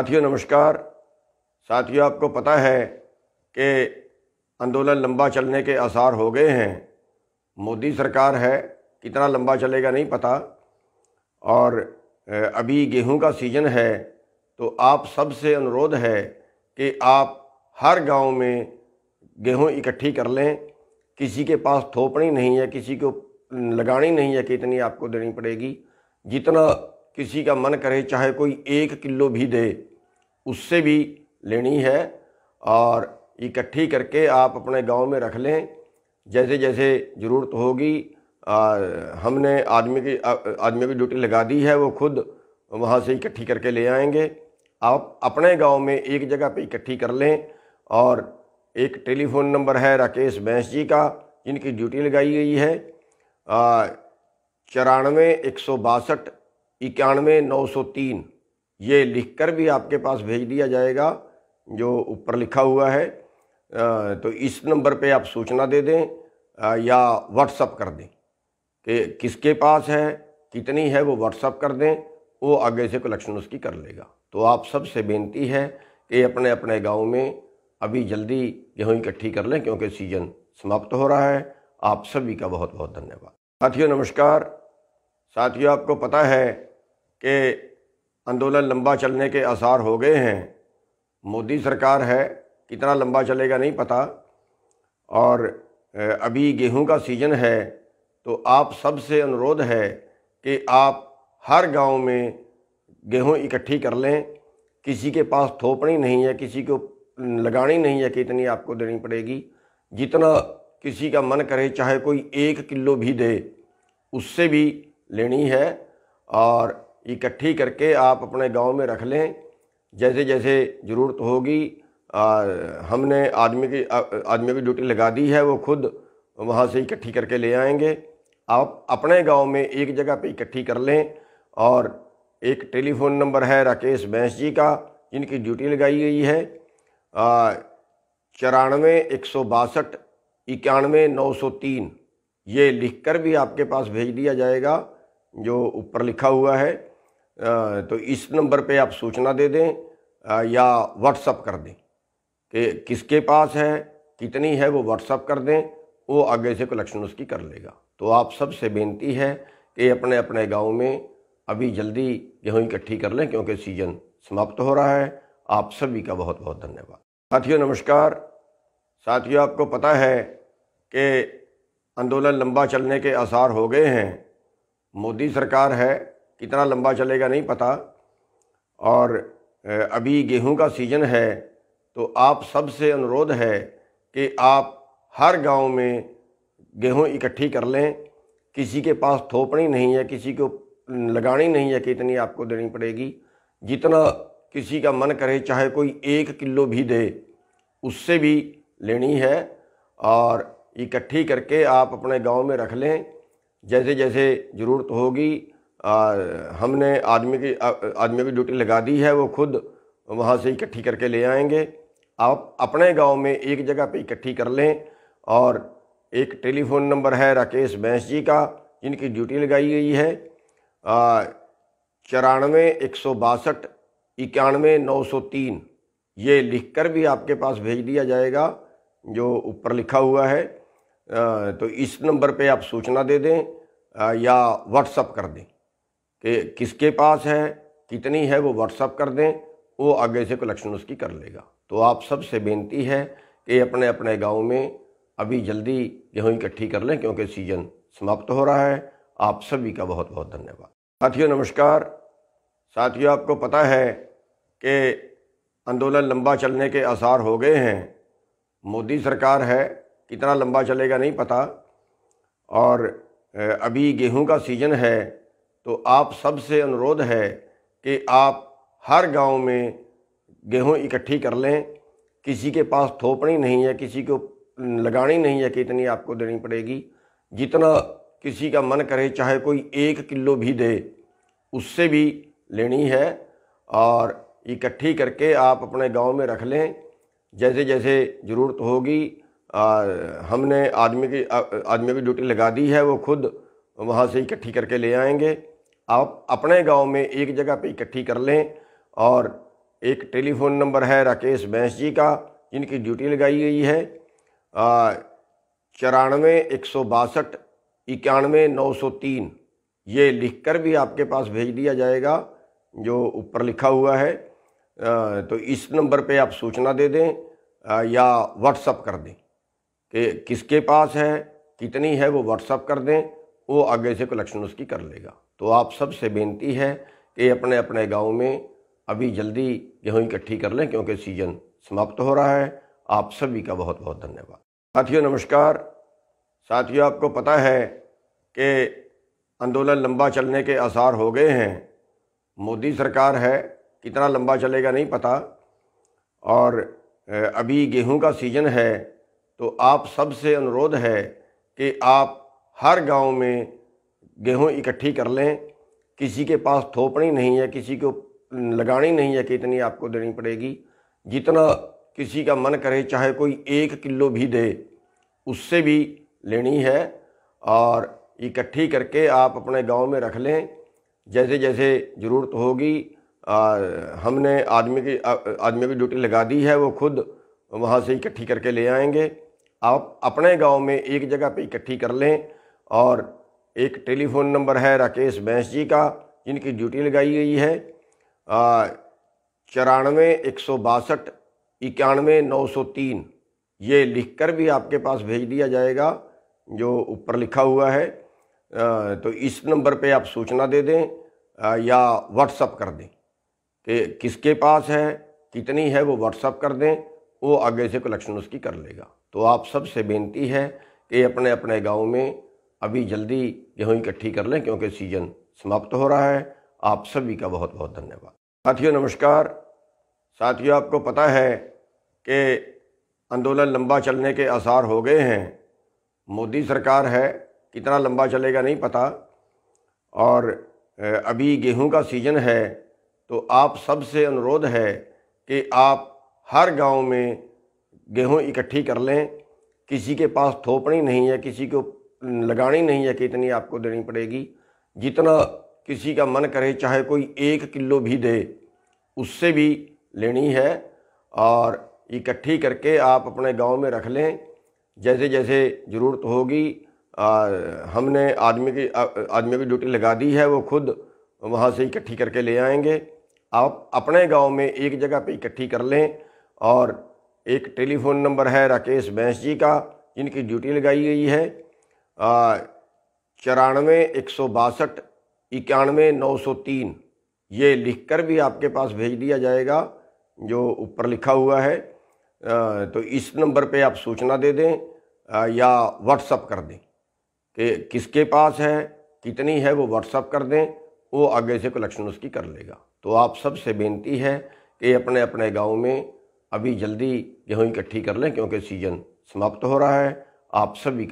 साथियों नमस्कार साथियों आपको पता है कि आंदोलन लंबा चलने के आसार हो गए हैं मोदी सरकार है कितना लंबा चलेगा नहीं पता और अभी गेहूं का सीजन है तो आप सबसे अनुरोध है कि आप हर गांव में गेहूं इकट्ठी कर लें किसी के पास थोपनी नहीं है किसी को लगानी नहीं है कि इतनी आपको देनी पड़ेगी जितना किसी का मन करे चाहे कोई एक किलो भी दे उससे भी लेनी है और इकट्ठी करके आप अपने गांव में रख लें जैसे जैसे ज़रूरत होगी हमने आदमी की आदमी की ड्यूटी लगा दी है वो खुद वहाँ से इकट्ठी करके ले आएंगे आप अपने गांव में एक जगह पे इकट्ठी कर लें और एक टेलीफोन नंबर है राकेश बैंस जी का जिनकी ड्यूटी लगाई गई है चौरानवे एक सौ बासठ इक्यानवे नौ सौ तीन ये लिख कर भी आपके पास भेज दिया जाएगा जो ऊपर लिखा हुआ है तो इस नंबर पे आप सूचना दे दें या व्हाट्सअप कर दें कि किसके पास है कितनी है वो व्हाट्सअप कर दें वो आगे से कलेक्शन उसकी कर लेगा तो आप सबसे बेनती है कि अपने अपने गांव में अभी जल्दी गेहूँ इकट्ठी कर लें क्योंकि सीजन समाप्त हो रहा है आप सभी का बहुत बहुत धन्यवाद साथियों नमस्कार साथियों आपको पता है कि आंदोलन लंबा चलने के आसार हो गए हैं मोदी सरकार है कितना लंबा चलेगा नहीं पता और अभी गेहूं का सीजन है तो आप सब से अनुरोध है कि आप हर गांव में गेहूं इकट्ठी कर लें किसी के पास थोपनी नहीं है किसी को लगानी नहीं है कि इतनी आपको देनी पड़ेगी जितना किसी का मन करे चाहे कोई एक किलो भी दे उससे भी लेनी है और इकट्ठी करके आप अपने गांव में रख लें जैसे जैसे ज़रूरत होगी आ, हमने आदमी की आदमी की ड्यूटी लगा दी है वो खुद वहाँ से इकट्ठी करके ले आएंगे आप अपने गांव में एक जगह पे इकट्ठी कर लें और एक टेलीफोन नंबर है राकेश बैंस जी का जिनकी ड्यूटी लगाई गई है चौरानवे एक सौ बासठ इक्यानवे नौ सौ तीन ये लिख कर भी आपके पास भेज दिया जाएगा जो ऊपर लिखा हुआ है तो इस नंबर पे आप सूचना दे दें या व्हाट्सअप कर दें कि किसके पास है कितनी है वो व्हाट्सअप कर दें वो आगे से कलेक्शन उसकी कर लेगा तो आप सबसे बेनती है कि अपने अपने गांव में अभी जल्दी गेहूँ इकट्ठी कर लें क्योंकि सीजन समाप्त हो रहा है आप सभी का बहुत बहुत धन्यवाद साथियों नमस्कार साथियों आपको पता है कि आंदोलन लंबा चलने के आसार हो गए हैं मोदी सरकार है कितना लंबा चलेगा नहीं पता और अभी गेहूं का सीज़न है तो आप सबसे अनुरोध है कि आप हर गांव में गेहूं इकट्ठी कर लें किसी के पास थोपनी नहीं है किसी को लगानी नहीं है कि इतनी आपको देनी पड़ेगी जितना किसी का मन करे चाहे कोई एक किलो भी दे उससे भी लेनी है और इकट्ठी करके आप अपने गांव में रख लें जैसे जैसे ज़रूरत होगी आ, हमने आदमी की आदमी की ड्यूटी लगा दी है वो खुद वहाँ से इकट्ठी करके ले आएंगे आप अपने गांव में एक जगह पे इकट्ठी कर लें और एक टेलीफोन नंबर है राकेश बैंस जी का जिनकी ड्यूटी लगाई गई है चौरानवे एक सौ बासठ इक्यानवे नौ सौ तीन ये लिख कर भी आपके पास भेज दिया जाएगा जो ऊपर लिखा हुआ है आ, तो इस नंबर पे आप सूचना दे दें आ, या व्हाट्सअप कर दें कि किसके पास है कितनी है वो व्हाट्सअप कर दें वो आगे से कलेक्शन उसकी कर लेगा तो आप सबसे बेनती है कि अपने अपने गांव में अभी जल्दी गेहूँ इकट्ठी कर लें क्योंकि सीजन समाप्त हो रहा है आप सभी का बहुत बहुत धन्यवाद साथियों नमस्कार साथियों आपको पता है कि आंदोलन लंबा चलने के आसार हो गए हैं मोदी सरकार है कितना लंबा चलेगा नहीं पता और अभी गेहूं का सीजन है तो आप सबसे अनुरोध है कि आप हर गांव में गेहूं इकट्ठी कर लें किसी के पास थोपनी नहीं है किसी को लगानी नहीं है कि इतनी आपको देनी पड़ेगी जितना किसी का मन करे चाहे कोई एक किलो भी दे उससे भी लेनी है और इकट्ठी करके आप अपने गांव में रख लें जैसे जैसे ज़रूरत होगी हमने आदमी की आदमी की ड्यूटी लगा दी है वो खुद वहाँ से इकट्ठी करके ले आएंगे आप अपने गांव में एक जगह पे इकट्ठी कर लें और एक टेलीफोन नंबर है राकेश बैंस जी का जिनकी ड्यूटी लगाई गई है चौरानवे एक सौ बासठ इक्यानवे नौ सौ तीन ये लिख कर भी आपके पास भेज दिया जाएगा जो ऊपर लिखा हुआ है आ, तो इस नंबर पे आप सूचना दे दें आ, या व्हाट्सअप कर दें कि किसके पास है कितनी है वो व्हाट्सअप कर दें वो आगे से कलेक्शन उसकी कर लेगा तो आप सबसे बेनती है कि अपने अपने गांव में अभी जल्दी गेहूँ इकट्ठी कर लें क्योंकि सीजन समाप्त हो रहा है आप सभी का बहुत बहुत धन्यवाद साथियों नमस्कार साथियों आपको पता है कि आंदोलन लंबा चलने के आसार हो गए हैं मोदी सरकार है कितना लंबा चलेगा नहीं पता और अभी गेहूं का सीज़न है तो आप सबसे अनुरोध है कि आप हर गांव में गेहूं इकट्ठी कर लें किसी के पास थोपनी नहीं है किसी को लगानी नहीं है कि इतनी आपको देनी पड़ेगी जितना किसी का मन करे चाहे कोई एक किलो भी दे उससे भी लेनी है और इकट्ठी करके आप अपने गांव में रख लें जैसे जैसे ज़रूरत होगी आ, हमने आदमी की आदमी की ड्यूटी लगा दी है वो खुद वहाँ से इकट्ठी करके ले आएंगे आप अपने गांव में एक जगह पे इकट्ठी कर लें और एक टेलीफ़ोन नंबर है राकेश बैंस जी का जिनकी ड्यूटी लगाई गई है चौरानवे एक सौ बासठ इक्यानवे नौ सौ तीन ये लिख कर भी आपके पास भेज दिया जाएगा जो ऊपर लिखा हुआ है आ, तो इस नंबर पे आप सूचना दे दें आ, या व्हाट्सअप कर दें कि किसके पास है कितनी है वो व्हाट्सअप कर दें वो आगे से कलेक्शन उसकी कर लेगा तो आप सबसे बेनती है कि अपने अपने गांव में अभी जल्दी गेहूँ इकट्ठी कर लें क्योंकि सीजन समाप्त हो रहा है आप सभी का बहुत बहुत धन्यवाद साथियों नमस्कार साथियों आपको पता है कि आंदोलन लंबा चलने के आसार हो गए हैं मोदी सरकार है कितना लंबा चलेगा नहीं पता और अभी गेहूं का सीज़न है तो आप सबसे अनुरोध है कि आप हर गांव में गेहूं इकट्ठी कर लें किसी के पास थोपड़ी नहीं है किसी को लगानी नहीं है कि इतनी आपको देनी पड़ेगी जितना किसी का मन करे चाहे कोई एक किलो भी दे उससे भी लेनी है और इकट्ठी करके आप अपने गांव में रख लें जैसे जैसे ज़रूरत होगी हमने आदमी की आदमी की ड्यूटी लगा दी है वो खुद वहाँ से इकट्ठी करके ले आएंगे आप अपने गांव में एक जगह पे इकट्ठी कर लें और एक टेलीफ़ोन नंबर है राकेश बैंस जी का जिनकी ड्यूटी लगाई गई है चौरानवे एक सौ बासठ इक्यानवे नौ सौ तीन ये लिख कर भी आपके पास भेज दिया जाएगा जो ऊपर लिखा हुआ है तो इस नंबर पे आप सूचना दे दें या व्हाट्सअप कर दें कि किसके पास है कितनी है वो व्हाट्सअप कर दें वो आगे से कलेक्शन उसकी कर लेगा तो आप सबसे बेनती है कि अपने अपने गांव में अभी जल्दी गेहूँ इकट्ठी कर लें क्योंकि सीज़न समाप्त हो रहा है आप सभी का